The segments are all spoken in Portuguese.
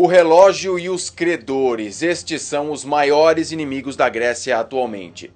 O relógio e os credores, estes são os maiores inimigos da Grécia atualmente.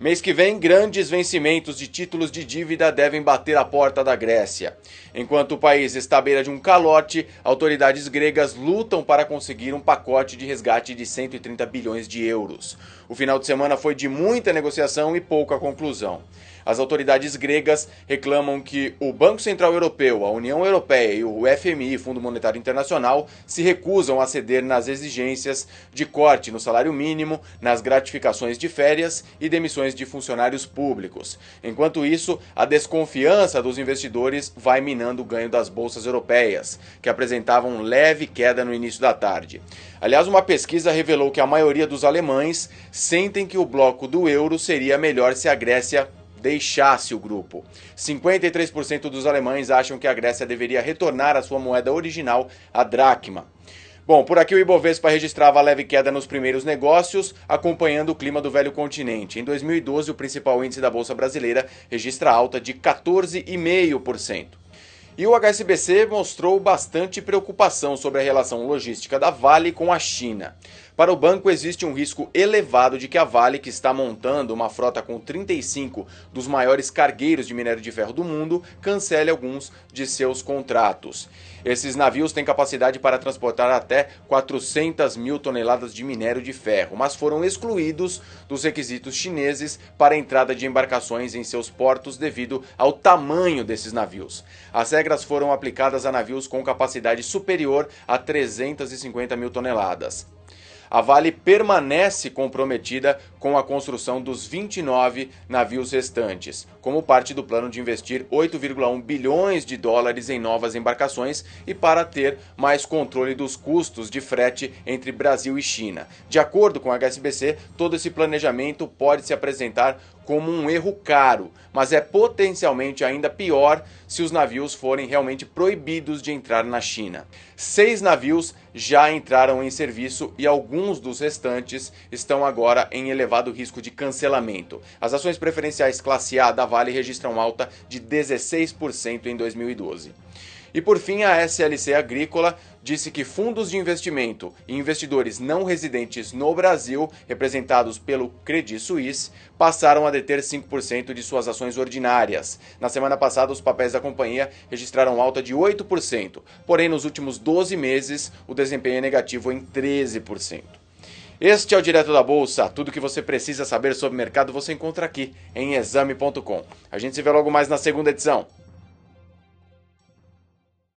Mês que vem, grandes vencimentos de títulos de dívida devem bater a porta da Grécia. Enquanto o país está à beira de um calote, autoridades gregas lutam para conseguir um pacote de resgate de 130 bilhões de euros. O final de semana foi de muita negociação e pouca conclusão. As autoridades gregas reclamam que o Banco Central Europeu, a União Europeia e o FMI, Fundo Monetário Internacional, se recusam a ceder nas exigências de corte no salário mínimo, nas gratificações de férias e demissões de funcionários públicos. Enquanto isso, a desconfiança dos investidores vai minando o ganho das bolsas europeias, que apresentavam leve queda no início da tarde. Aliás, uma pesquisa revelou que a maioria dos alemães sentem que o bloco do euro seria melhor se a Grécia deixasse o grupo. 53% dos alemães acham que a Grécia deveria retornar à sua moeda original, a dracma. Bom, por aqui o Ibovespa registrava leve queda nos primeiros negócios, acompanhando o clima do velho continente. Em 2012, o principal índice da Bolsa Brasileira registra alta de 14,5%. E o HSBC mostrou bastante preocupação sobre a relação logística da Vale com a China. Para o banco, existe um risco elevado de que a Vale, que está montando uma frota com 35 dos maiores cargueiros de minério de ferro do mundo, cancele alguns de seus contratos. Esses navios têm capacidade para transportar até 400 mil toneladas de minério de ferro, mas foram excluídos dos requisitos chineses para a entrada de embarcações em seus portos devido ao tamanho desses navios. As regras foram aplicadas a navios com capacidade superior a 350 mil toneladas a Vale permanece comprometida com a construção dos 29 navios restantes, como parte do plano de investir 8,1 bilhões de dólares em novas embarcações e para ter mais controle dos custos de frete entre Brasil e China. De acordo com a HSBC, todo esse planejamento pode se apresentar como um erro caro, mas é potencialmente ainda pior se os navios forem realmente proibidos de entrar na China. Seis navios já entraram em serviço e alguns dos restantes estão agora em elevado risco de cancelamento. As ações preferenciais classe A da Vale registram alta de 16% em 2012. E por fim, a SLC Agrícola disse que fundos de investimento e investidores não residentes no Brasil, representados pelo Credit Suisse, passaram a deter 5% de suas ações ordinárias. Na semana passada, os papéis da companhia registraram alta de 8%, porém, nos últimos 12 meses, o desempenho é negativo em 13%. Este é o Direto da Bolsa. Tudo que você precisa saber sobre mercado você encontra aqui em exame.com. A gente se vê logo mais na segunda edição.